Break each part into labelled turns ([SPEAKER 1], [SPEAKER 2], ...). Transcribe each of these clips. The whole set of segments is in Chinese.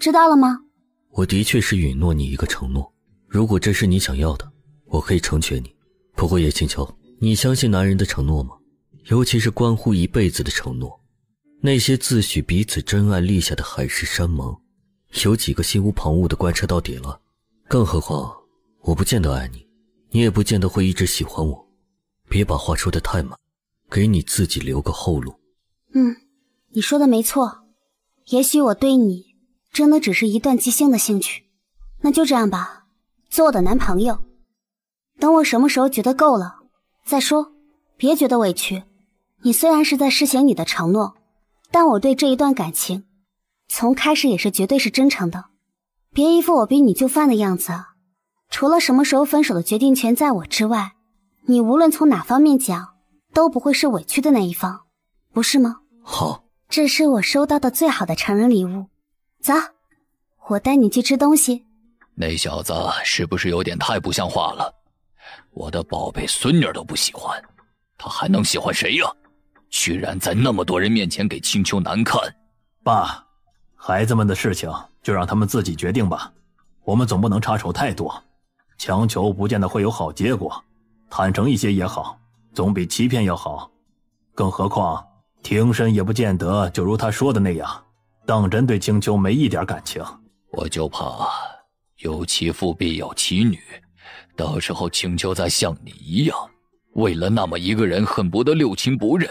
[SPEAKER 1] 知道了吗？
[SPEAKER 2] 我的确是允诺你一个承诺，如果这是你想要的，我可以成全你。不过叶清秋，你相信男人的承诺吗？尤其是关乎一辈子的承诺，那些自诩彼此真爱立下的海誓山盟，有几个心无旁骛的贯彻到底了？更何况我不见得爱你，你也不见得会一直喜欢我。别把话说得太满，给你自己
[SPEAKER 1] 留个后路。嗯，你说的没错，也许我对你。真的只是一段即兴的兴趣，那就这样吧，做我的男朋友。等我什么时候觉得够了再说，别觉得委屈。你虽然是在施行你的承诺，但我对这一段感情，从开始也是绝对是真诚的。别一副我逼你就范的样子。除了什么时候分手的决定权在我之外，你无论从哪方面讲，都不会是委屈的那一方，不是吗？好，这是我收到的最好的成人礼物。走，我带你去吃东西。
[SPEAKER 3] 那小子是不是有点太不像话了？我的宝贝孙女都不喜欢，他还能喜欢谁呀？居然在那么多人面前给青丘难看。爸，孩子们的事
[SPEAKER 4] 情就让他们自己决定吧，我们总不能插手太多，强求不见得会有好结果。坦诚一些也好，总比欺骗要好。更何况，庭深也不见得就如他说的那样。当真对青秋没一点
[SPEAKER 3] 感情，我就怕有其父必有其女，到时候青秋再像你一样，为了那么一个人恨不得六亲不认，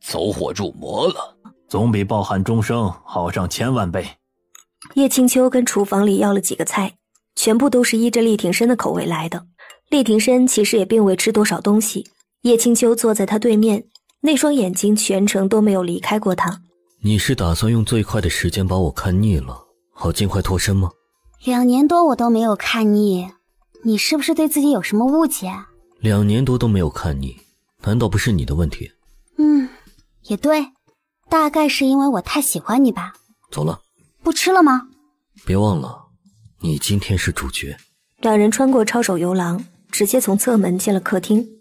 [SPEAKER 3] 走火入魔了，总比抱憾终生好上千万倍。
[SPEAKER 1] 叶青秋跟厨房里要了几个菜，全部都是依着厉庭深的口味来的。厉庭深其实也并未吃多少东西。叶青秋坐在他对面，那双眼睛全程都没有离开过他。
[SPEAKER 2] 你是打算用最快的时间把我看腻了，好尽快脱身吗？
[SPEAKER 1] 两年多我都没有看腻，你是不是对自己有什么误解？
[SPEAKER 2] 两年多都没有看腻，难道不是你的问题？
[SPEAKER 1] 嗯，也对，大概是因为我太喜欢你吧。走了，不吃了吗？
[SPEAKER 2] 别忘了，你今天是主角。
[SPEAKER 1] 两人穿过抄手游廊，直接从侧门进了客厅。